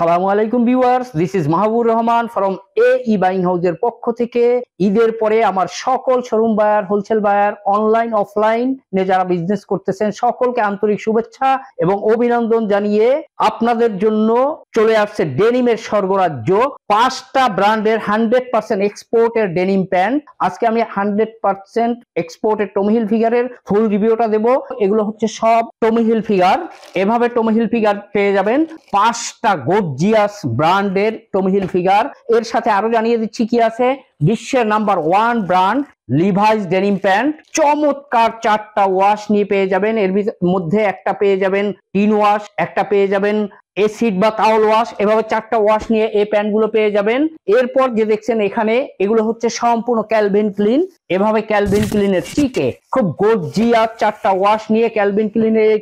সালামু আলাইকুম viewers this is Mahbur Rahman from A E buying হাউজের পক্ষ থেকে ঈদের পরে আমার সকল showroom buyer wholesale buyer online offline নে যারা বিজনেস করতেছেন সকলকে আন্তরিক শুভেচ্ছা এবং অভিনন্দন জানিয়ে আপনাদের জন্য চলে আসছে ডেনিমের স্বর্গরাজ্য পাঁচটা ব্র্যান্ডের হান্ড্রেড পার্সেন্ট এক্সপোর্টের ডেনিম প্যান্ট আজকে আমি হান্ড্রেড পার্সেন্ট এক্সপোর্টের টমিহিল ফিগারের ফুল রিভিউটা দেব এগুলো হচ্ছে সব টমিহিল ফিগার এভাবে টমিহিল ফিগার পেয়ে যাবেন পাঁচটা গোল জিয়াস ব্র্যান্ডের টমহিল ফিগার এর সাথে আরো জানিয়ে দিচ্ছি কি আছে বিশ্বের number one brand Levi's denim pant চমৎকার চারটা ওয়াশ নিয়ে পেয়ে যাবেন এর মধ্যে একটা পেয়ে যাবেন টিন ওয়াশ একটা পেয়ে যাবেন এসিড বা তাওল ওয়াশ এভাবে চারটা ওয়াশ নিয়ে এই প্যান্টগুলো পেয়ে যাবেন এরপর যে দেখছেন এখানে এগুলো হচ্ছে সম্পূর্ণ ক্যালভিন ক্লিন এভাবে ক্যালভিন ক্লিনের টিকে খুব আর চারটা ওয়াশ নিয়ে ক্যালভিন ক্লিনের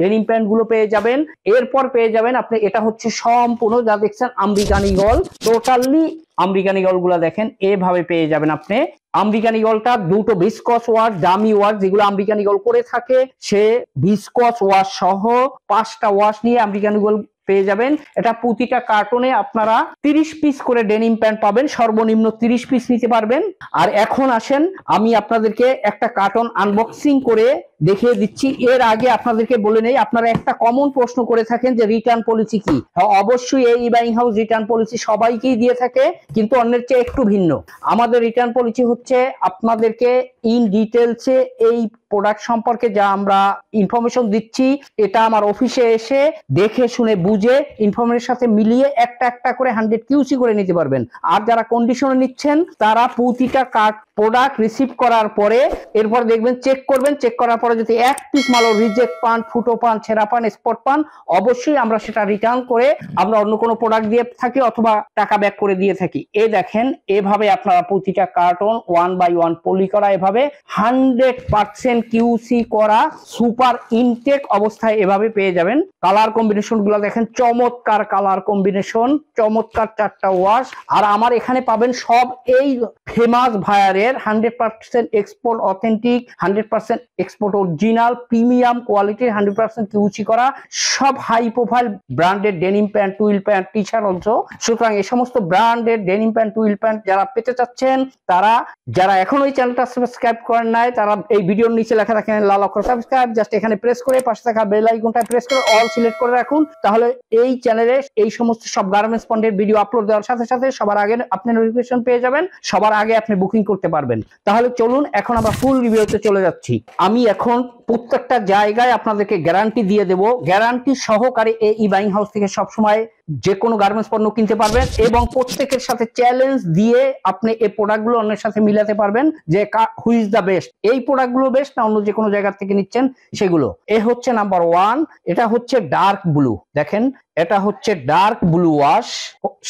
ডেনিম প্যান্ট গুলো পেয়ে যাবেন এরপর পেয়ে যাবেন আপনি এটা হচ্ছে সম্পূর্ণ যা দেখছেন আমেরিকানি গল টোটালি আমেরিকানি গুলো দেখেন এভাবে পেয়ে যাবেন আপনি আমেরিকানি গলটা দুটো ভিসকস ওয়াশ দামি ওয়াশ যেগুলো আমেরিকানি গল করে থাকে সে ভিসকস ওয়াশ সহ পাঁচটা ওয়াশ নিয়ে আমেরিকানি গল পেয়ে যাবেন এটা প্রতিটা কার্টনে আপনারা তিরিশ পিস করে ডেনিম প্যান্ট পাবেন সর্বনিম্ন তিরিশ পিস নিতে পারবেন আর এখন আসেন আমি আপনাদেরকে একটা কার্টন আনবক্সিং করে দেখিয়ে দিচ্ছি এর আগে আপনাদেরকে বলে নেই আপনারা একটা কমন প্রশ্ন করে থাকেন যে রিটার্ন পলিসি কি হ্যাঁ, অবশ্যই এই ইবাইং হাউস রিটার্ন পলিসি সবাইকেই দিয়ে থাকে কিন্তু অন্যের চেয়ে একটু ভিন্ন আমাদের রিটার্ন পলিসি হচ্ছে আপনাদেরকে ইন ডিটেলসে এই প্রোডাক্ট সম্পর্কে যা আমরা ইনফরমেশন দিচ্ছি এটা আমার অফিসে এসে দেখে শুনে বুঝে ইনফরমেশনের সাথে মিলিয়ে একটা একটা করে হান্ড্রেড কিউসি করে নিতে পারবেন আর যারা কন্ডিশনে নিচ্ছেন তারা প্রতিটা কার্ড প্রোডাক্ট রিসিভ করার পরে এরপর দেখবেন চেক করবেন চেক করার পরে যদি এক পিস মালও রিজেক্ট পান ফুটো পান ছেঁড়া পান স্পট পান অবশ্যই আমরা সেটা রিটার্ন করে আমরা অন্য কোনো প্রোডাক্ট দিয়ে থাকি অথবা টাকা ব্যাক করে দিয়ে থাকি এ দেখেন এভাবে আপনারা প্রতিটা carton one by one poly করা এভাবে হান্ড্রেড পার্সেন্ট কিউসি করা সুপার ইনটেক অবস্থায় এভাবে পেয়ে যাবেন কালার কম্বিনেশন গুলো দেখেন চমৎকার কালার কম্বিনেশন চমৎকার চারটা ওয়াশ আর আমার এখানে পাবেন সব এই ফেমাস ভায়ারে এর hundred percent export authentic hundred percent export original premium কোয়ালিটির হান্ড্রেড পার্সেন্ট কিউচি করা সব high profile branded denim pant twill pant T shirt also সুতরাং এই সমস্ত branded denim pant twill pant যারা পেতে চাচ্ছেন তারা যারা এখনো এই চ্যানেলটা সাবস্ক্রাইব করেন নাই তারা এই ভিডিওর নিচে লেখা থাকেন লাল অক্ষর সাবস্ক্রাইব জাস্ট এখানে প্রেস করে পাশে থাকা বেল আইকনটা প্রেস করে অল সিলেক্ট করে রাখুন তাহলে এই চ্যানেলে এই সমস্ত সব গার্মেন্টস পণ্যের ভিডিও আপলোড দেওয়ার সাথে সাথে সবার আগে আপনি নোটিফিকেশন পেয়ে যাবেন সবার আগে আপনি বুকিং করতে পারেন পারবেন তাহলে চলুন এখন আমরা ফুল রিভিউতে চলে যাচ্ছি আমি এখন প্রত্যেকটা জায়গায় আপনাদেরকে গ্যারান্টি দিয়ে দেব গ্যারান্টি সহকারে এই বাইং হাউস থেকে সবসময় যে কোনো গার্মেন্টস পণ্য কিনতে পারবেন এবং প্রত্যেকের সাথে চ্যালেঞ্জ দিয়ে আপনি এই প্রোডাক্টগুলো অন্যের সাথে মিলাতে পারবেন যে হু ইজ দ্য বেস্ট এই প্রোডাক্টগুলো বেস্ট না অন্য যে কোনো জায়গা থেকে নিচ্ছেন সেগুলো এ হচ্ছে নাম্বার ওয়ান এটা হচ্ছে ডার্ক ব্লু দেখেন এটা হচ্ছে ডার্ক ব্লু ওয়াশ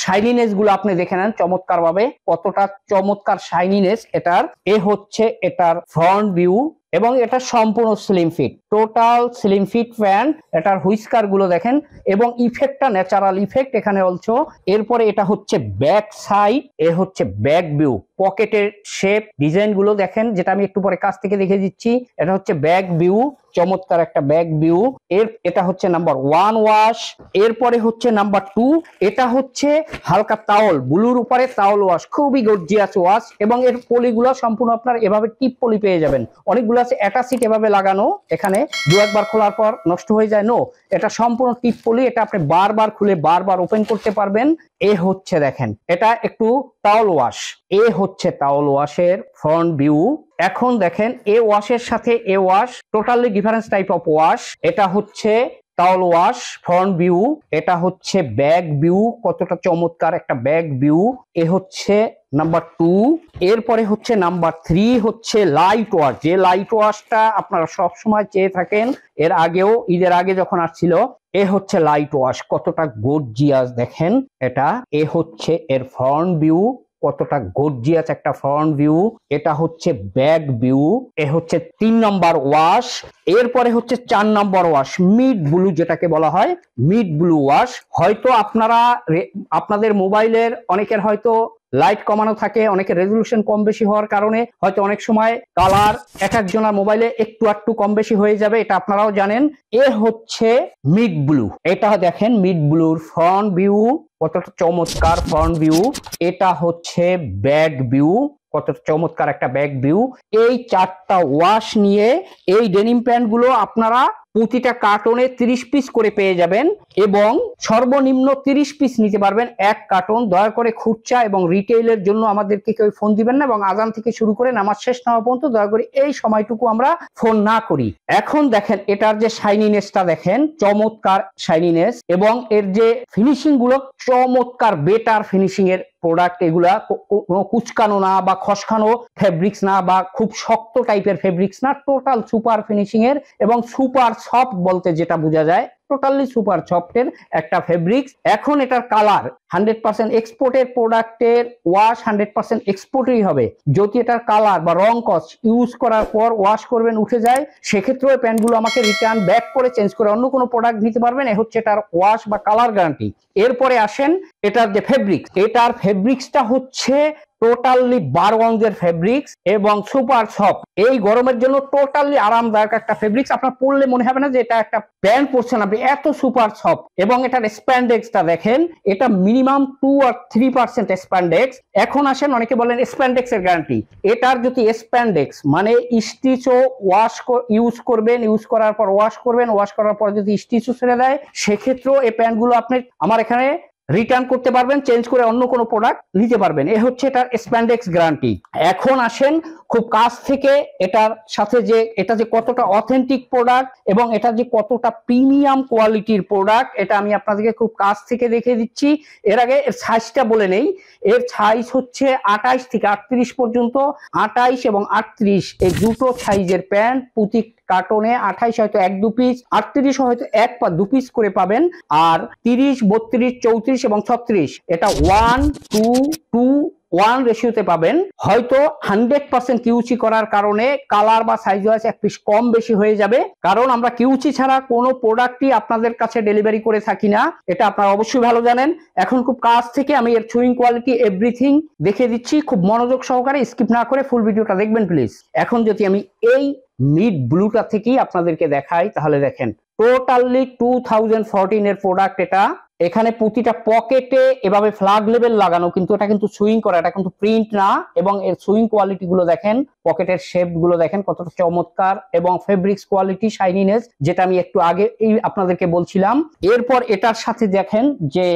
শাইনিনেস গুলো আপনি দেখে নেন চমৎকার ভাবে কতটা চমৎকার শাইনিনেস এটার এ হচ্ছে এটার ফ্রন্ট ভিউ এবং এটা সম্পূর্ণ slim fit total slim fit pant এটার হুইস্কার গুলো দেখেন এবং ইফেক্টটা ন্যাচারাল ইফেক্ট এখানে অলছ এরপরে এটা হচ্ছে ব্যাক সাইড এ হচ্ছে ব্যাক ভিউ পকেটের শেপ ডিজাইনগুলো দেখেন যেটা আমি একটু পরে কাছ থেকে দেখে দিচ্ছি এটা হচ্ছে ব্যাগ ভিউ চমৎকার একটা ব্যাগ ভিউ এর এটা হচ্ছে নাম্বার ওয়ান ওয়াশ এরপরে হচ্ছে নাম্বার টু এটা হচ্ছে হালকা তাওল ব্লুর উপরে তাওল ওয়াশ খুবই গর্জিয়াস ওয়াশ এবং এর পলিগুলো সম্পূর্ণ আপনার এভাবে টিপ পলি পেয়ে যাবেন অনেকগুলো আছে অ্যাটাসিট এভাবে লাগানো এখানে দু একবার খোলার পর নষ্ট হয়ে যায় নো এটা সম্পূর্ণ টিপ পলি এটা আপনি বারবার খুলে বারবার ওপেন করতে পারবেন এ হচ্ছে দেখেন এটা একটু তাওল ওয়াশ এ হচ্ছে হচ্ছে টাওয়াল ওয়াশের ফ্রন্ট ভিউ এখন দেখেন এ ওয়াশের সাথে এ wash totally difference type of wash এটা হচ্ছে টাওয়াল ওয়াশ ফ্রন্ট ভিউ এটা হচ্ছে ব্যাক ভিউ কতটা চমৎকার একটা ব্যাক ভিউ এ হচ্ছে নাম্বার টু এরপরে হচ্ছে নাম্বার থ্রি হচ্ছে লাইট ওয়াশ যে লাইট ওয়াশটা আপনারা সবসময় চেয়ে থাকেন এর আগেও ঈদের আগে যখন আসছিল এ হচ্ছে লাইট ওয়াশ কতটা গোর্জিয়াস দেখেন এটা এ হচ্ছে এর ফ্রন্ট ভিউ কতটা গর্জিয়াস একটা ফ্রন্ট ভিউ এটা হচ্ছে ব্যাক ভিউ এ হচ্ছে তিন নম্বর ওয়াশ এরপরে হচ্ছে চার নম্বর ওয়াশ মিড ব্লু যেটাকে বলা হয় মিড ব্লু ওয়াশ হয়তো আপনারা আপনাদের মোবাইলের অনেকের হয়তো লাইট কমানো থাকে অনেকে রেজলিউশন কম বেশি হওয়ার কারণে হয়তো অনেক সময় কালার এক একজনের মোবাইলে একটু আটটু কম বেশি হয়ে যাবে এটা আপনারাও জানেন এ হচ্ছে মিড ব্লু এটা দেখেন মিড ব্লুর ফ্রন্ট ভিউ কতটা চমৎকার ফ্রন্ট ভিউ এটা হচ্ছে ব্যাক ভিউ কত চমৎকার একটা ব্যাক ভিউ এই চারটা ওয়াশ নিয়ে এই ডেনিম প্যান্টগুলো আপনারা প্রতিটা কার্টনে 30 পিস করে পেয়ে যাবেন এবং সর্বনিম্ন 30 পিস নিতে পারবেন এক কার্টন দয়া করে খুচরা এবং রিটেইলের জন্য আমাদেরকে কেউ ফোন দিবেন না এবং আজান থেকে শুরু করে নামাজ শেষ না পর্যন্ত দয়া করে এই সময়টুকু আমরা ফোন না করি এখন দেখেন এটার যে শাইনিনেসটা দেখেন চমৎকার শাইনিনেস এবং এর যে ফিনিশিং গুলো চমৎকার বেটার ফিনিশিং এর প্রোডাক্ট এগুলা কোনো কুচকানো না বা খসকানো ফেব্রিক্স না বা খুব শক্ত টাইপের ফেব্রিক্স না টোটাল সুপার ফিনিশিং এর এবং সুপার সফট বলতে যেটা বোঝা যায় টোটালি সুপার সফটের একটা ফেব্রিক্স এখন এটার কালার হান্ড্রেড পার্সেন্ট এক্সপোর্টের প্রোডাক্টের ওয়াশ হান্ড্রেড পার্সেন্ট এক্সপোর্টই হবে যদি এটার কালার বা রং কস্ট ইউজ করার পর ওয়াশ করবেন উঠে যায় সেক্ষেত্রেও প্যান্টগুলো আমাকে রিটার্ন ব্যাক করে চেঞ্জ করে অন্য কোনো প্রোডাক্ট নিতে পারবেন এ হচ্ছে এটার ওয়াশ বা কালার গ্যারান্টি এরপরে আসেন এটার যে ফেব্রিক্স এটার ফেব্রিক্সটা হচ্ছে টোটালি বারগঞ্জের ফেব্রিক্স এবং সুপার সফট এই গরমের জন্য টোটালি আরামদায়ক একটা ফেব্রিক্স আপনার পড়লে মনে হবে না যে এটা একটা প্যান্ট পরছেন আপনি এত সুপার সফট এবং এটার স্প্যান্ডেক্সটা দেখেন এটা মিনিমাম টু আর থ্রি পার্সেন্ট স্প্যান্ডেক্স এখন আসেন অনেকে বলেন স্প্যান্ডেক্স এর গ্যারান্টি এটার যদি স্প্যান্ডেক্স মানে স্টিচও ওয়াশ ইউজ করবেন ইউজ করার পর ওয়াশ করবেন ওয়াশ করার পর যদি স্টিচও ছেড়ে দেয় সেক্ষেত্রেও এই প্যান্টগুলো আপনি আমার এখানে রিটার্ন করতে পারবেন চেঞ্জ করে অন্য কোনো প্রোডাক্ট নিতে পারবেন এ হচ্ছে এটার স্প্যান্ডেক্স গ্যারান্টি এখন আসেন খুব কাছ থেকে এটার সাথে যে এটা যে কতটা অথেন্টিক প্রোডাক্ট এবং এটা যে কতটা প্রিমিয়াম কোয়ালিটির প্রোডাক্ট এটা আমি আপনাদেরকে খুব কাছ থেকে দেখে দিচ্ছি এর আগে এর সাইজটা বলে নেই এর সাইজ হচ্ছে আটাইশ থেকে আটত্রিশ পর্যন্ত আটাইশ এবং আটত্রিশ এই দুটো সাইজের প্যান্ট প্রতি কার্টনে আঠাইশ হয়তো এক দু পিস আটত্রিশ হয়তো এক বা দু পিস করে পাবেন আর তিরিশ বত্রিশ চৌত্রিশ এবং ছত্রিশ এটা ওয়ান টু টু ওয়ান রেশিওতে পাবেন হয়তো হান্ড্রেড পার্সেন্ট কিউচি করার কারণে কালার বা সাইজ ওয়াইজ এক পিস কম বেশি হয়ে যাবে কারণ আমরা কিউচি ছাড়া কোনো প্রোডাক্টই আপনাদের কাছে ডেলিভারি করে থাকি না এটা আপনারা অবশ্যই ভালো জানেন এখন খুব কাছ থেকে আমি এর চুইং কোয়ালিটি এভরিথিং দেখে দিচ্ছি খুব মনোযোগ সহকারে স্কিপ না করে ফুল ভিডিওটা দেখবেন প্লিজ এখন যদি আমি এই মিড ব্লুটা থেকেই আপনাদেরকে দেখাই তাহলে দেখেন টোটালি টু থাউজেন্ড ফোরটিনের প্রোডাক্ট এটা এখানে প্রতিটা পকেটে এভাবে ফ্লাগ লেভেল লাগানো কিন্তু এটা কিন্তু সুইং করা এটা কিন্তু প্রিন্ট না এবং এর সুইং কোয়ালিটি গুলো দেখেন পকেটের শেপ গুলো দেখেন কতটা চমৎকার এবং ফেব্রিক্স কোয়ালিটি শাইনিনেস যেটা আমি একটু আগে এই আপনাদেরকে বলছিলাম এরপর এটার সাথে দেখেন যে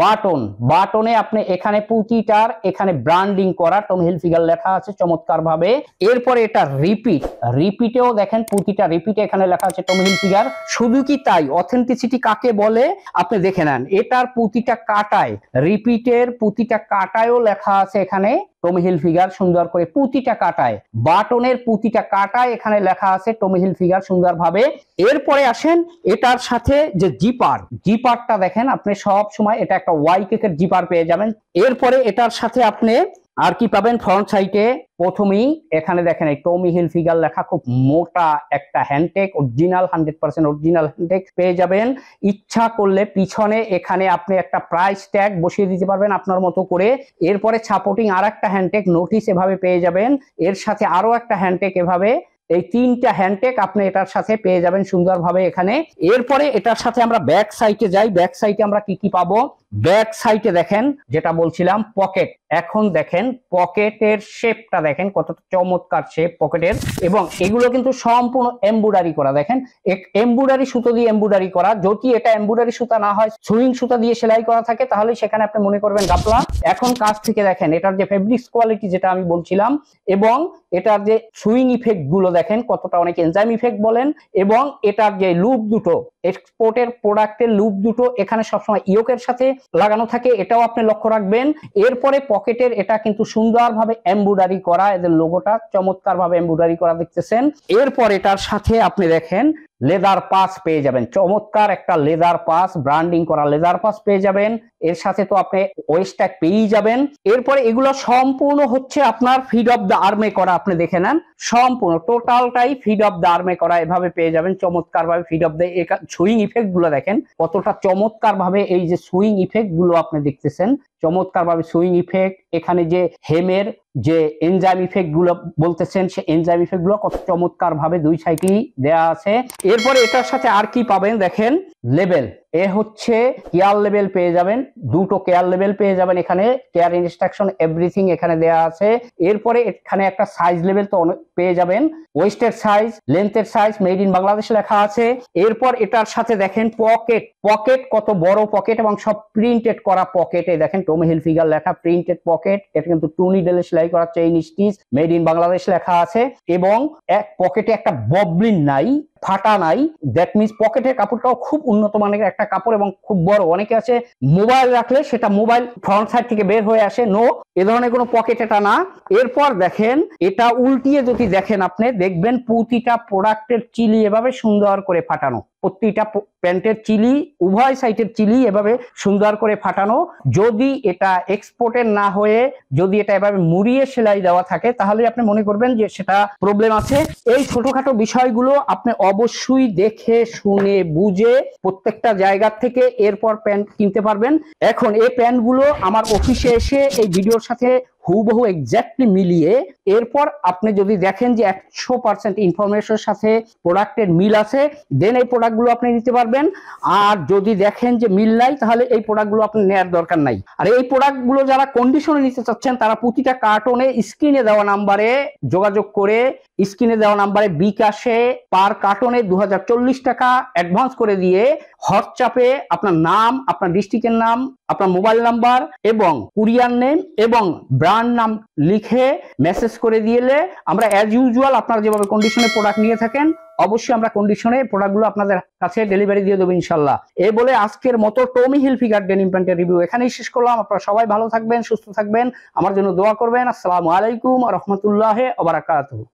বাটন বাটনে আপনি এখানে প্রতিটার এখানে ব্র্যান্ডিং করা টম ফিগার লেখা আছে চমৎকার ভাবে এরপর এটা রিপিট রিপিটেও দেখেন প্রতিটা রিপিটে এখানে লেখা আছে টম ফিগার শুধু কি তাই অথেন্টিসিটি কাকে বলে আপনি দেখে নেন এটার প্রতিটা কাটায় রিপিটের প্রতিটা কাটায়ও লেখা আছে এখানে টমি হিল ফিগার সুন্দর করে পুঁতিটা কাটায় বাটনের পুঁতিটা কাটায় এখানে লেখা আছে টমি হিল ফিগার ভাবে এরপরে আসেন এটার সাথে যে জিপার জিপারটা দেখেন আপনি সব সময় এটা একটা ওয়াই কেকের জিপার পেয়ে যাবেন এরপরে এটার সাথে আপনি আর কি পাবেন ফ্রন্ট সাইটে প্রথমেই এখানে দেখেন এই টমি হিল ফিগার লেখা খুব মোটা একটা hand tag original hundred percent original hand tag পেয়ে যাবেন ইচ্ছা করলে পিছনে এখানে আপনি একটা প্রাইস ট্যাগ বসিয়ে দিতে পারবেন আপনার মতো করে এরপরে ছাপোর্টিং আর একটা হ্যান্ডটেক নোটিস এভাবে পেয়ে যাবেন এর সাথে আরও একটা হ্যান্ডটেক এভাবে এই তিনটা হ্যান্ডটেক আপনি এটার সাথে পেয়ে যাবেন সুন্দরভাবে এখানে এরপরে এটার সাথে আমরা ব্যাক সাইটে যাই ব্যাক সাইটে আমরা কি কি পাবো ব্যাক সাইডে দেখেন যেটা বলছিলাম পকেট এখন দেখেন পকেটের শেপটা দেখেন কত চমৎকার শেপ পকেটের এবং এগুলো কিন্তু সম্পূর্ণ এম্বুডারি করা দেখেন এম্বুডারি সুতো দিয়ে এম্বুডারি করা যদি এটা এম্বুডারি সুতা না হয় সুইং সুতা দিয়ে সেলাই করা থাকে তাহলে সেখানে আপনি মনে করবেন গাপলা এখন কাছ থেকে দেখেন এটার যে ফেব্রিক্স কোয়ালিটি যেটা আমি বলছিলাম এবং এটার যে সুইং ইফেক্ট গুলো দেখেন কতটা অনেক এনজাইম ইফেক্ট বলেন এবং এটার যে লুপ দুটো এক্সপোর্টের প্রোডাক্টের লুপ দুটো এখানে সবসময় ইয়োকের সাথে লাগানো থাকে এটাও আপনি লক্ষ্য রাখবেন এরপরে পকেটের এটা কিন্তু সুন্দরভাবে এম্বুডারি করা এদের লোগোটা চমৎকারভাবে এম্বুডারি করা দেখতেছেন এরপর এটার সাথে আপনি দেখেন লেদার পাস পেয়ে যাবেন চমৎকার একটা লেদার পাস ব্রান্ডিং করা লেদার পাস পেয়ে যাবেন এর সাথে তো আপনি ওয়েস্ট্যাগ পেয়েই যাবেন এরপরে এগুলো সম্পূর্ণ হচ্ছে আপনার ফিড অফ দ্য আর্মে করা আপনি দেখে নেন সম্পূর্ণ টোটালটাই ফিড অফ দ্য আর্মে করা এভাবে পেয়ে যাবেন চমৎকার ভাবে feed of the swing effect গুলো দেখেন কতটা চমৎকার ভাবে এই যে সুইং ইফেক্ট গুলো আপনি দেখতেছেন চমৎকার ভাবে সুইং ইফেক্ট এখানে যে হেমের যে এনজাইম ইফেক্ট গুলো বলতেছেন সে এনজাইম ইফেক্ট গুলো কত চমৎকার ভাবে দুই সাইডেই দেয়া আছে এরপরে এটার সাথে আর কি পাবেন দেখেন লেভেল এ হচ্ছে কেয়ার লেভেল পেয়ে যাবেন দুটো কেয়ার লেভেল পেয়ে যাবেন এখানে কেয়ার ইনস্ট্রাকশন এভরিথিং এখানে দেয়া আছে এরপরে এখানে একটা সাইজ লেভেল তো পেয়ে যাবেন ওয়েস্টের সাইজ লেন্থের সাইজ মেড ইন বাংলাদেশ লেখা আছে এরপর এটার সাথে দেখেন পকেট পকেট কত বড় পকেট এবং সব প্রিন্টেড করা পকেটে দেখেন টোম হিল ফিগার লেখা প্রিন্টেড পকেট এটা কিন্তু টুনি ডেলে সেলাই করা chain stitch made in Bangladesh লেখা আছে এবং এক পকেটে একটা ববলিন নাই ফাটা নাই দ্যাট মিনস পকেটের কাপড়টাও খুব উন্নত মানের একটা কাপড় এবং খুব বড় অনেকে আছে মোবাইল রাখলে সেটা মোবাইল ফ্রন্ট সাইড থেকে বের হয়ে আসে নো এ ধরনের কোনো পকেট এটা না এরপর দেখেন এটা উল্টিয়ে যদি দেখেন আপনি দেখবেন প্রতিটা প্রোডাক্টের চিলি এভাবে সুন্দর করে ফাটানো প্রতিটা প্যান্টের চিলি উভয় সাইডের চিলি এভাবে সুন্দর করে ফাটানো যদি এটা এক্সপোর্টের না হয়ে যদি এটা এভাবে মুড়িয়ে সেলাই দেওয়া থাকে তাহলে আপনি মনে করবেন যে সেটা প্রবলেম আছে এই ছোটখাটো বিষয়গুলো আপনি অবশ্যই দেখে শুনে বুঝে প্রত্যেকটা জায়গা থেকে এরপর প্যান্ট কিনতে পারবেন এখন এই প্যান্টগুলো আমার অফিসে এসে এই ভিডিওর সাথে হুবহু এক্স্যাক্টলি মিলিয়ে এরপর আপনি যদি দেখেন যে একশো পার্সেন্ট ইনফরমেশনের সাথে প্রোডাক্টের মিল আছে দেন এই প্রোডাক্টগুলো আপনি নিতে পারবেন আর যদি দেখেন যে মিল নাই তাহলে এই প্রোডাক্টগুলো আপনি নেওয়ার দরকার নাই আর এই প্রোডাক্টগুলো যারা কন্ডিশনে নিতে চাচ্ছেন তারা প্রতিটা কার্টনে স্ক্রিনে দেওয়া নাম্বারে যোগাযোগ করে স্ক্রিনে দেওয়া নাম্বারে বিকাশে পার কার্টনে দু টাকা অ্যাডভান্স করে দিয়ে হোয়াটসঅ্যাপে আপনার নাম আপনার ডিস্ট্রিক্টের নাম আপনার মোবাইল নাম্বার এবং কুরিয়ার নেম এবং ব্র্যান্ড নাম লিখে মেসেজ করে দিলে আমরা অ্যাজ ইউজুয়াল আপনারা যেভাবে কন্ডিশনে প্রোডাক্ট নিয়ে থাকেন অবশ্যই আমরা কন্ডিশনে প্রোডাক্টগুলো আপনাদের কাছে ডেলিভারি দিয়ে দেবো ইনশাল্লাহ এ বলে আজকের মতো টমি হিল ফিগার ডেনিম প্যান্টের রিভিউ এখানেই শেষ করলাম আপনারা সবাই ভালো থাকবেন সুস্থ থাকবেন আমার জন্য দোয়া করবেন আসসালামু আলাইকুম রহমতুল্লাহ আবরাকাত